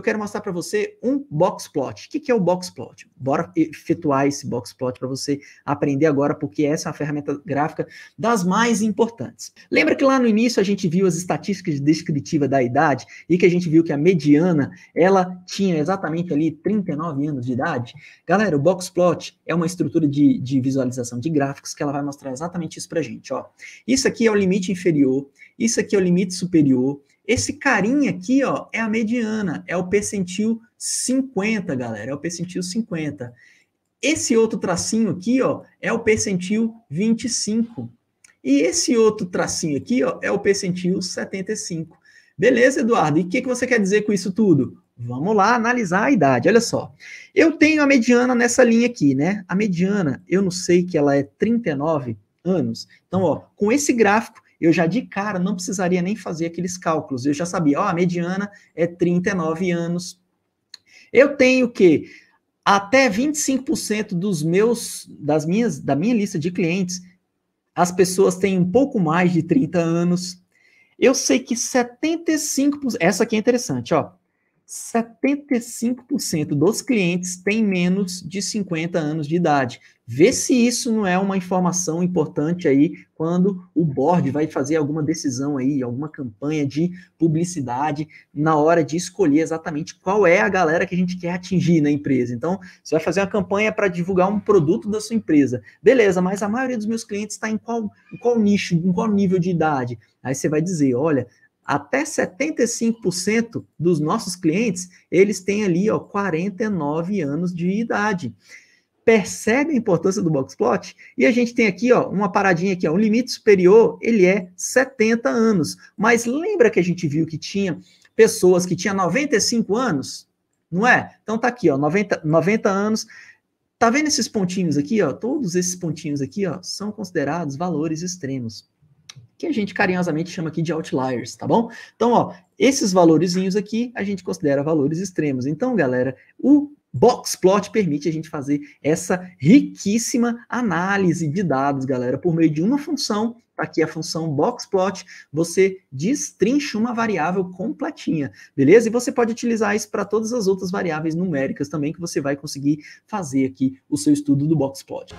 eu quero mostrar para você um box plot. O que, que é o box plot? Bora efetuar esse box plot para você aprender agora, porque essa é uma ferramenta gráfica das mais importantes. Lembra que lá no início a gente viu as estatísticas descritivas da idade e que a gente viu que a mediana ela tinha exatamente ali 39 anos de idade? Galera, o box plot é uma estrutura de, de visualização de gráficos que ela vai mostrar exatamente isso para gente. Ó. Isso aqui é o limite inferior, isso aqui é o limite superior, esse carinha aqui, ó, é a mediana, é o percentil 50, galera, é o percentil 50. Esse outro tracinho aqui, ó, é o percentil 25. E esse outro tracinho aqui, ó, é o percentil 75. Beleza, Eduardo? E o que, que você quer dizer com isso tudo? Vamos lá analisar a idade. Olha só. Eu tenho a mediana nessa linha aqui, né? A mediana, eu não sei que ela é 39 anos. Então, ó, com esse gráfico, eu já de cara não precisaria nem fazer aqueles cálculos. Eu já sabia, ó, a mediana é 39 anos. Eu tenho que até 25% dos meus das minhas da minha lista de clientes, as pessoas têm um pouco mais de 30 anos. Eu sei que 75%, essa aqui é interessante, ó. 75% dos clientes têm menos de 50 anos de idade. Vê se isso não é uma informação importante aí quando o board vai fazer alguma decisão aí, alguma campanha de publicidade na hora de escolher exatamente qual é a galera que a gente quer atingir na empresa. Então, você vai fazer uma campanha para divulgar um produto da sua empresa. Beleza, mas a maioria dos meus clientes está em qual, em qual nicho, em qual nível de idade? Aí você vai dizer, olha, até 75% dos nossos clientes, eles têm ali ó, 49 anos de idade. Percebe a importância do box plot? E a gente tem aqui ó, uma paradinha aqui, ó, um limite superior, ele é 70 anos. Mas lembra que a gente viu que tinha pessoas que tinham 95 anos? Não é? Então tá aqui, ó, 90, 90 anos, Tá vendo esses pontinhos aqui, ó? Todos esses pontinhos aqui, ó, são considerados valores extremos que a gente carinhosamente chama aqui de outliers, tá bom? Então, ó, esses valorzinhos aqui a gente considera valores extremos. Então, galera, o Boxplot permite a gente fazer essa riquíssima análise de dados, galera, por meio de uma função. Tá aqui a função boxplot, você destrincha uma variável completinha, beleza? E você pode utilizar isso para todas as outras variáveis numéricas também que você vai conseguir fazer aqui o seu estudo do boxplot.